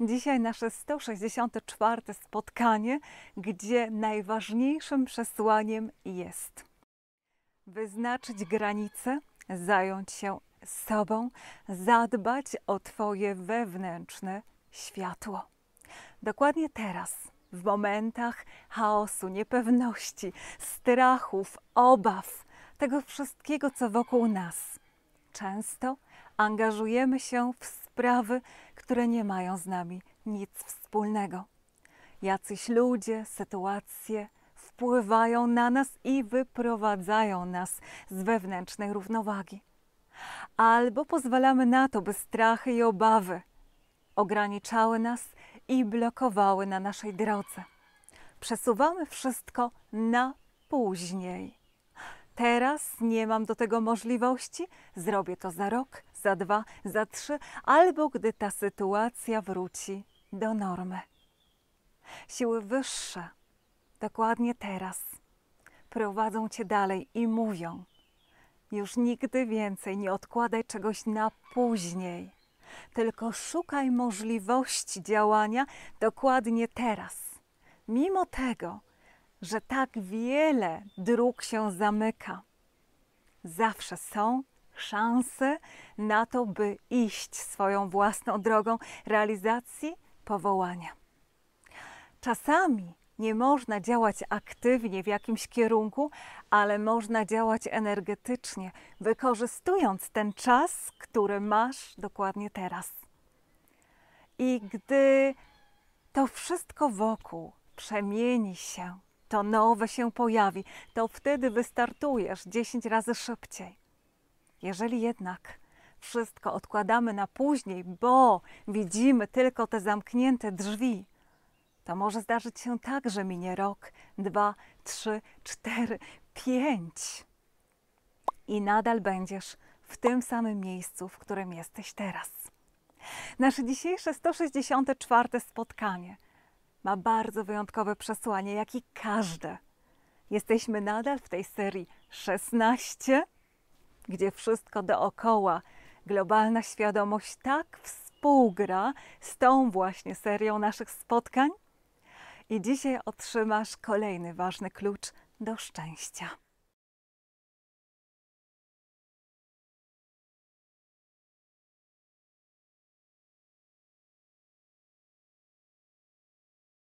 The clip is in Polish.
Dzisiaj nasze 164 spotkanie, gdzie najważniejszym przesłaniem jest wyznaczyć granice, zająć się sobą, zadbać o Twoje wewnętrzne światło. Dokładnie teraz, w momentach chaosu, niepewności, strachów, obaw, tego wszystkiego, co wokół nas. Często angażujemy się w Sprawy, które nie mają z nami nic wspólnego. Jacyś ludzie, sytuacje wpływają na nas i wyprowadzają nas z wewnętrznej równowagi. Albo pozwalamy na to, by strachy i obawy ograniczały nas i blokowały na naszej drodze. Przesuwamy wszystko na później teraz nie mam do tego możliwości, zrobię to za rok, za dwa, za trzy, albo gdy ta sytuacja wróci do normy. Siły wyższe, dokładnie teraz, prowadzą cię dalej i mówią: Już nigdy więcej nie odkładaj czegoś na później, tylko szukaj możliwości działania dokładnie teraz. Mimo tego, że tak wiele dróg się zamyka. Zawsze są szanse na to, by iść swoją własną drogą realizacji powołania. Czasami nie można działać aktywnie w jakimś kierunku, ale można działać energetycznie, wykorzystując ten czas, który masz dokładnie teraz. I gdy to wszystko wokół przemieni się to nowe się pojawi, to wtedy wystartujesz 10 razy szybciej. Jeżeli jednak wszystko odkładamy na później, bo widzimy tylko te zamknięte drzwi, to może zdarzyć się tak, że minie rok, dwa, trzy, cztery, pięć. I nadal będziesz w tym samym miejscu, w którym jesteś teraz. Nasze dzisiejsze 164 spotkanie ma bardzo wyjątkowe przesłanie, jak i każde. Jesteśmy nadal w tej serii 16, gdzie wszystko dookoła, globalna świadomość tak współgra z tą właśnie serią naszych spotkań. I dzisiaj otrzymasz kolejny ważny klucz do szczęścia.